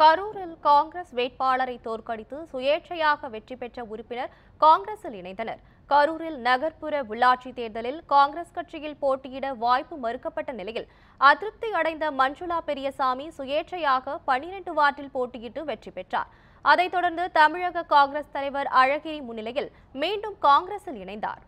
கரூரில் காங்கிரஸ் வேட்பாளரை தோற்கடித்து சுயேட்சையாக வெற்றி பெற்ற உறுப்பினர் காங்கிரஸில் இணைந்தனர் கரூரில் நகர்ப்புற உள்ளாட்சி தேர்தலில் காங்கிரஸ் கட்சியில் போட்டியிட வாய்ப்பு மறுக்கப்பட்ட நிலையில் அதிருப்தி அடைந்த மஞ்சுளா பெரியசாமி சுயேட்சையாக பன்னிரண்டு வார்டில் போட்டியிட்டு வெற்றி பெற்றார் அதைத் தொடர்ந்து தமிழக காங்கிரஸ் தலைவர் அழகிரி முன்னிலையில் மீண்டும் காங்கிரஸில் இணைந்தார்